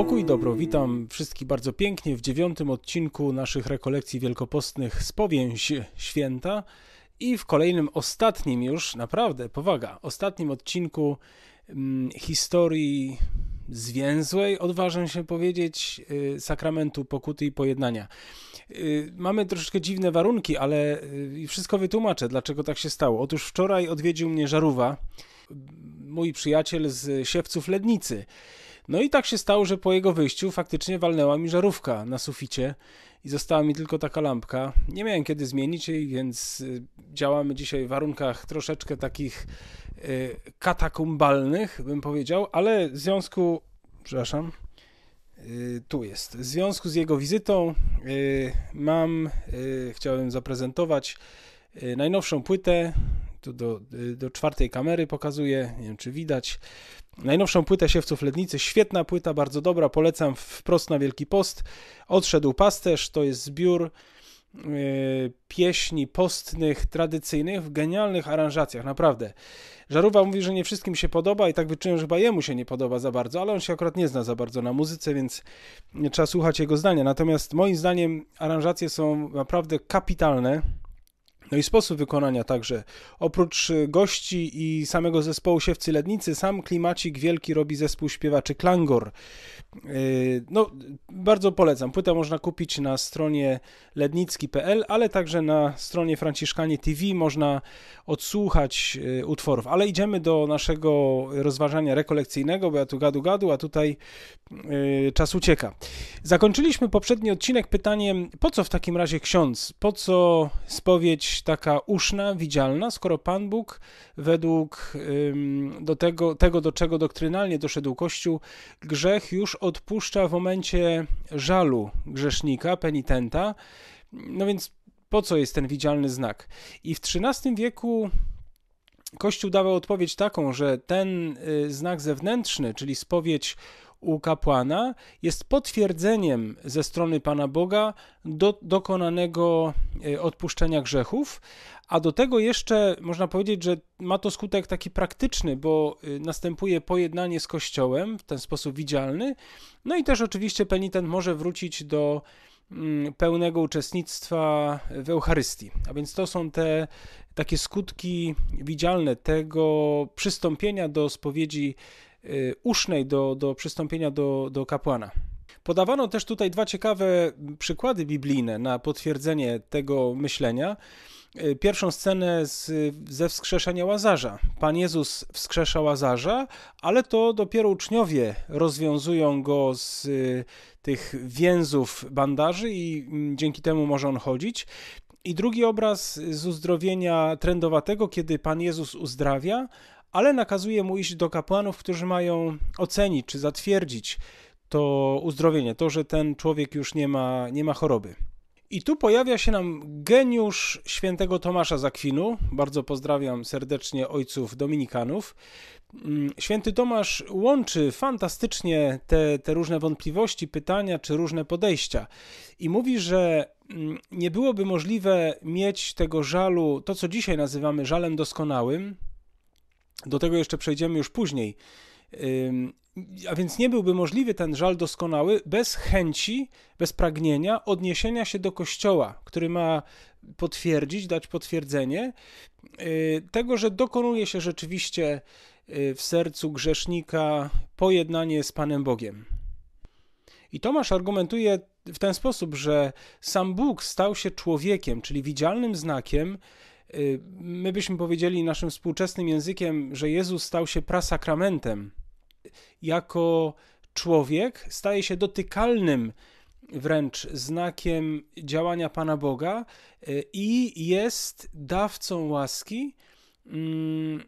Pokój dobro, witam wszystkich bardzo pięknie w dziewiątym odcinku naszych rekolekcji wielkopostnych z powięź święta i w kolejnym, ostatnim już, naprawdę, powaga, ostatnim odcinku hmm, historii zwięzłej, odważę się powiedzieć, y, sakramentu pokuty i pojednania. Y, mamy troszeczkę dziwne warunki, ale y, wszystko wytłumaczę, dlaczego tak się stało. Otóż wczoraj odwiedził mnie Żaruwa, mm, mój przyjaciel z Siewców Lednicy no i tak się stało, że po jego wyjściu faktycznie walnęła mi żarówka na suficie i została mi tylko taka lampka. Nie miałem kiedy zmienić jej, więc y, działamy dzisiaj w warunkach troszeczkę takich y, katakumbalnych, bym powiedział, ale w związku, przepraszam, y, tu jest. W związku z jego wizytą mam, chciałbym zaprezentować najnowszą płytę tu do, do czwartej kamery pokazuję, nie wiem czy widać. Najnowszą płytę Siewców Lednicy, świetna płyta, bardzo dobra, polecam wprost na Wielki Post. Odszedł pasterz, to jest zbiór yy, pieśni postnych, tradycyjnych, w genialnych aranżacjach, naprawdę. Żaruwa mówi, że nie wszystkim się podoba i tak wyczułem, że chyba jemu się nie podoba za bardzo, ale on się akurat nie zna za bardzo na muzyce, więc trzeba słuchać jego zdania. Natomiast moim zdaniem aranżacje są naprawdę kapitalne. No i sposób wykonania także. Oprócz y, gości i samego zespołu Siewcy Lednicy, sam klimacik wielki robi zespół śpiewaczy Klangor. Y, no, bardzo polecam. Płytę można kupić na stronie lednicki.pl, ale także na stronie Franciszkanie TV można odsłuchać y, utworów. Ale idziemy do naszego rozważania rekolekcyjnego, bo ja tu gadu gadu, a tutaj czas ucieka. Zakończyliśmy poprzedni odcinek pytaniem, po co w takim razie ksiądz? Po co spowiedź taka uszna, widzialna, skoro Pan Bóg według do tego, tego, do czego doktrynalnie doszedł Kościół, grzech już odpuszcza w momencie żalu grzesznika, penitenta. No więc po co jest ten widzialny znak? I w XIII wieku Kościół dawał odpowiedź taką, że ten y, znak zewnętrzny, czyli spowiedź u kapłana jest potwierdzeniem ze strony Pana Boga do, dokonanego e, odpuszczenia grzechów, a do tego jeszcze można powiedzieć, że ma to skutek taki praktyczny, bo e, następuje pojednanie z Kościołem w ten sposób widzialny. No i też oczywiście penitent może wrócić do mm, pełnego uczestnictwa w Eucharystii. A więc to są te takie skutki widzialne tego przystąpienia do spowiedzi Y, usznej do, do przystąpienia do, do kapłana. Podawano też tutaj dwa ciekawe przykłady biblijne na potwierdzenie tego myślenia. Y, pierwszą scenę z, ze wskrzeszenia Łazarza. Pan Jezus wskrzesza Łazarza, ale to dopiero uczniowie rozwiązują go z y, tych więzów bandaży i mm, dzięki temu może on chodzić. I drugi obraz z uzdrowienia trendowatego, kiedy Pan Jezus uzdrawia, ale nakazuje mu iść do kapłanów, którzy mają ocenić czy zatwierdzić to uzdrowienie, to, że ten człowiek już nie ma, nie ma choroby. I tu pojawia się nam geniusz świętego Tomasza Zakwinu. Bardzo pozdrawiam serdecznie ojców dominikanów. Mm, święty Tomasz łączy fantastycznie te, te różne wątpliwości, pytania czy różne podejścia i mówi, że mm, nie byłoby możliwe mieć tego żalu, to co dzisiaj nazywamy żalem doskonałym, do tego jeszcze przejdziemy już później. A więc nie byłby możliwy ten żal doskonały bez chęci, bez pragnienia odniesienia się do Kościoła, który ma potwierdzić, dać potwierdzenie y, tego, że dokonuje się rzeczywiście y, w sercu grzesznika pojednanie z Panem Bogiem. I Tomasz argumentuje w ten sposób, że sam Bóg stał się człowiekiem, czyli widzialnym znakiem, Y, my byśmy powiedzieli naszym współczesnym językiem, że Jezus stał się prasakramentem. Jako człowiek staje się dotykalnym wręcz znakiem działania Pana Boga y, i jest dawcą łaski, mm,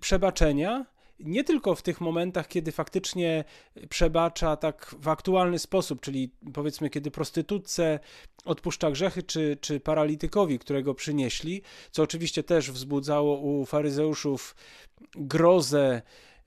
przebaczenia nie tylko w tych momentach, kiedy faktycznie przebacza tak w aktualny sposób, czyli powiedzmy, kiedy prostytutce odpuszcza grzechy, czy, czy paralitykowi, którego przynieśli, co oczywiście też wzbudzało u faryzeuszów grozę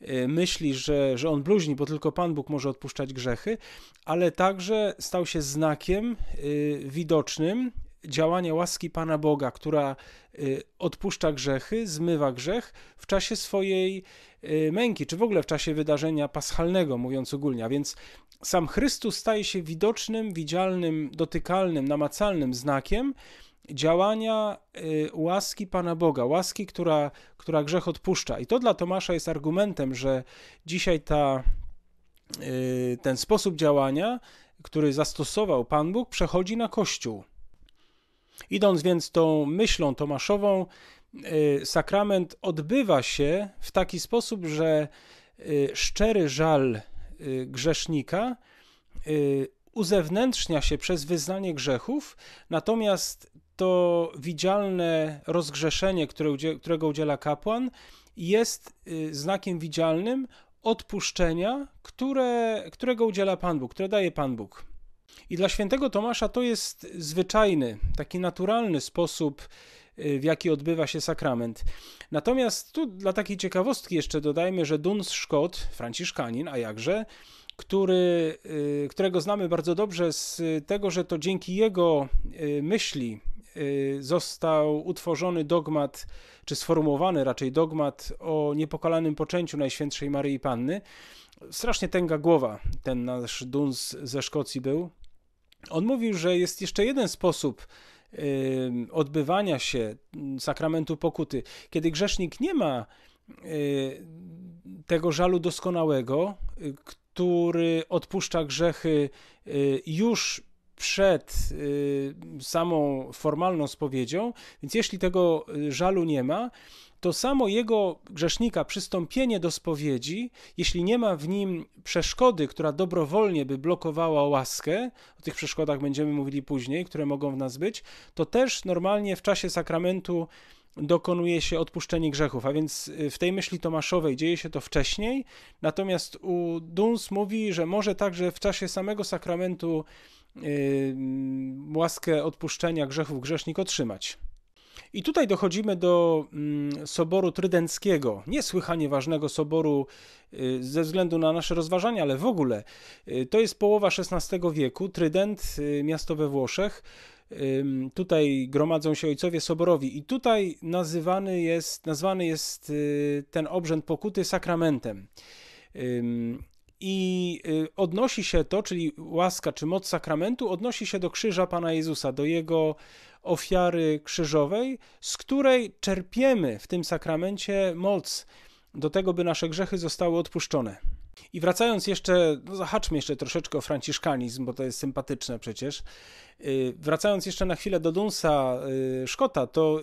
y, myśli, że, że on bluźni, bo tylko Pan Bóg może odpuszczać grzechy, ale także stał się znakiem y, widocznym działanie łaski Pana Boga, która y, odpuszcza grzechy, zmywa grzech w czasie swojej y, męki, czy w ogóle w czasie wydarzenia paschalnego, mówiąc ogólnie. A więc sam Chrystus staje się widocznym, widzialnym, dotykalnym, namacalnym znakiem działania y, łaski Pana Boga, łaski, która, która grzech odpuszcza. I to dla Tomasza jest argumentem, że dzisiaj ta, ten sposób działania, który zastosował Pan Bóg, przechodzi na Kościół. Idąc więc tą myślą Tomaszową, y, sakrament odbywa się w taki sposób, że y, szczery żal y, grzesznika uzewnętrznia się przez wyznanie grzechów, natomiast to widzialne rozgrzeszenie, którego udziela kapłan, jest znakiem widzialnym odpuszczenia, które, którego udziela Pan Bóg, które daje Pan Bóg. I dla świętego Tomasza to jest zwyczajny, taki naturalny sposób, y, w jaki odbywa się sakrament. Natomiast tu dla takiej ciekawostki jeszcze dodajmy, że Duns Szkot, franciszkanin, a jakże, który, y, którego znamy bardzo dobrze z tego, że to dzięki jego y, myśli Y, został utworzony dogmat, czy sformułowany raczej dogmat o niepokalanym poczęciu Najświętszej Maryi Panny. Strasznie tęga głowa ten nasz Duns ze Szkocji był. On mówił, że jest jeszcze jeden sposób y, odbywania się sakramentu pokuty, kiedy grzesznik nie ma y, tego żalu doskonałego, który odpuszcza grzechy już przed y, samą formalną spowiedzią, więc jeśli tego y, żalu nie ma, to samo jego grzesznika przystąpienie do spowiedzi, jeśli nie ma w nim przeszkody, która dobrowolnie by blokowała łaskę, o tych przeszkodach będziemy mówili później, które mogą w nas być, to też normalnie w czasie sakramentu dokonuje się odpuszczenie grzechów, a więc y, w tej myśli tomaszowej dzieje się to wcześniej, natomiast u Duns mówi, że może także w czasie samego sakramentu łaskę odpuszczenia grzechów grzesznik otrzymać. I tutaj dochodzimy do mm, Soboru Trydenckiego, niesłychanie ważnego soboru y, ze względu na nasze rozważania, ale w ogóle. Y, to jest połowa XVI wieku, Trydent, y, miasto we Włoszech. Tutaj gromadzą się ojcowie soborowi i tutaj nazywany jest, nazwany jest ten obrzęd pokuty sakramentem. I y, odnosi się to, czyli łaska czy moc sakramentu, odnosi się do krzyża Pana Jezusa, do jego ofiary krzyżowej, z której czerpiemy w tym sakramencie moc do tego, by nasze grzechy zostały odpuszczone. I wracając jeszcze, no zahaczmy jeszcze troszeczkę o franciszkanizm, bo to jest sympatyczne przecież. Y, wracając jeszcze na chwilę do Dunsa y, Szkota, to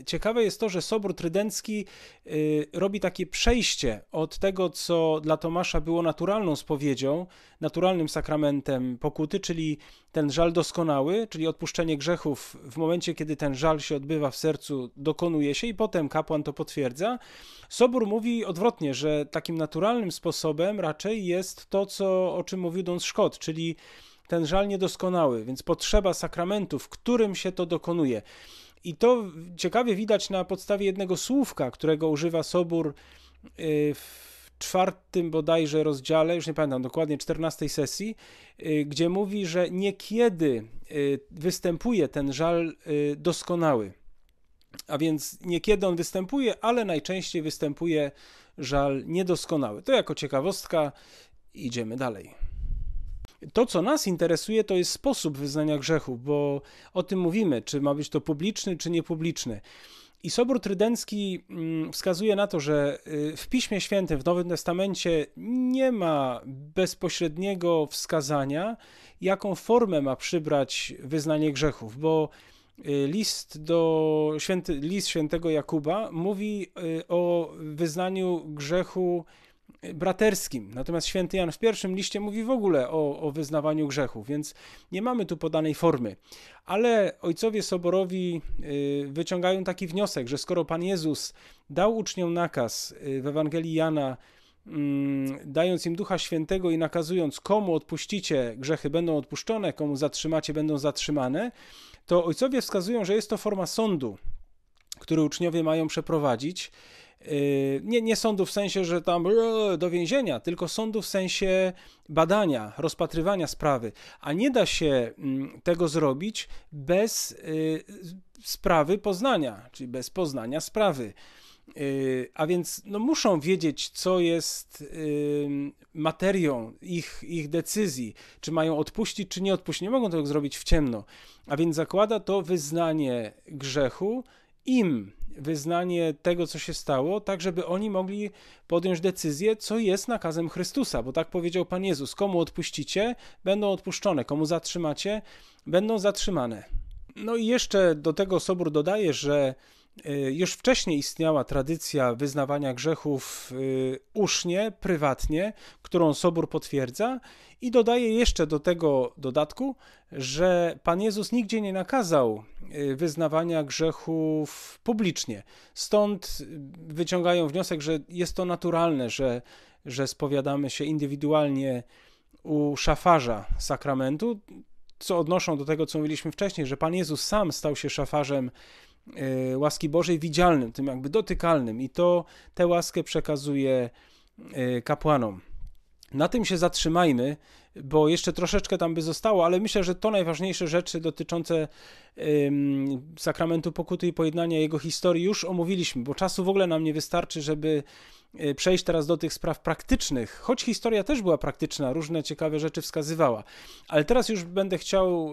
y, ciekawe jest to, że Sobór Trydencki robi takie przejście od tego, co dla Tomasza było naturalną spowiedzią, naturalnym sakramentem pokuty, czyli ten żal doskonały, czyli odpuszczenie grzechów w momencie, kiedy ten żal się odbywa w sercu, dokonuje się i potem kapłan to potwierdza. Sobór mówi odwrotnie, że takim naturalnym sposobem raczej jest to, co, o czym mówił Duns Szkot, czyli ten żal niedoskonały, więc potrzeba sakramentu, w którym się to dokonuje. I to ciekawie widać na podstawie jednego słówka, którego używa Sobór y, w czwartym bodajże rozdziale, już nie pamiętam dokładnie, czternastej sesji, y, gdzie mówi, że niekiedy y, występuje ten żal doskonały. A więc niekiedy on występuje, ale najczęściej występuje żal niedoskonały. To jako ciekawostka idziemy dalej. To, co nas interesuje, to jest sposób wyznania grzechu, bo o tym mówimy, czy ma być to publiczny, czy niepubliczny. I Sobór Trydencki mm, wskazuje na to, że y, w Piśmie Świętym, w Nowym Testamencie nie ma bezpośredniego wskazania, jaką formę ma przybrać wyznanie grzechów, bo y, list do święty, list świętego Jakuba mówi y, o wyznaniu grzechu braterskim. Natomiast święty Jan w pierwszym liście mówi w ogóle o, o wyznawaniu grzechu, więc nie mamy tu podanej formy. Ale ojcowie soborowi y, wyciągają taki wniosek, że skoro Pan Jezus dał uczniom nakaz y, w Ewangelii Jana, mm, dając im Ducha Świętego i nakazując, komu odpuścicie, grzechy będą odpuszczone, komu zatrzymacie, będą zatrzymane, to ojcowie wskazują, że jest to forma sądu, który uczniowie mają przeprowadzić Y, nie, nie sądu w sensie, że tam e, do więzienia, tylko sądu w sensie badania, rozpatrywania sprawy. A nie da się mm, tego zrobić bez y, sprawy poznania, czyli bez poznania sprawy. Y, a więc no, muszą wiedzieć, co jest materią ich, ich decyzji, czy mają odpuścić, czy nie odpuścić. Nie mogą tego zrobić w ciemno. A więc zakłada to wyznanie grzechu, im wyznanie tego, co się stało, tak żeby oni mogli podjąć decyzję, co jest nakazem Chrystusa, bo tak powiedział Pan Jezus: komu odpuścicie, będą odpuszczone, komu zatrzymacie, będą zatrzymane. No i jeszcze do tego Sobór dodaje, że Y, już wcześniej istniała tradycja wyznawania grzechów y, usznie, prywatnie, którą Sobór potwierdza i dodaje jeszcze do tego dodatku, że Pan Jezus nigdzie nie nakazał y, wyznawania grzechów publicznie. Stąd wyciągają wniosek, że jest to naturalne, że, że spowiadamy się indywidualnie u szafarza sakramentu, co odnoszą do tego, co mówiliśmy wcześniej, że Pan Jezus sam stał się szafarzem Y, łaski Bożej widzialnym, tym jakby dotykalnym i to tę łaskę przekazuje y, kapłanom. Na tym się zatrzymajmy, bo jeszcze troszeczkę tam by zostało, ale myślę, że to najważniejsze rzeczy dotyczące sakramentu pokuty i pojednania jego historii już omówiliśmy, bo czasu w ogóle nam nie wystarczy, żeby y, przejść teraz do tych spraw praktycznych, choć historia też była praktyczna, różne ciekawe rzeczy wskazywała. Ale teraz już będę chciał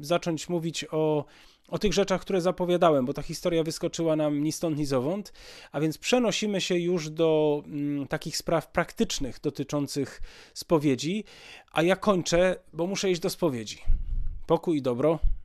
zacząć mówić o o tych rzeczach, które zapowiadałem, bo ta historia wyskoczyła nam ni stąd, ni zowąd, a więc przenosimy się już do mm, takich spraw praktycznych dotyczących spowiedzi, a ja kończę, bo muszę iść do spowiedzi. Pokój i dobro.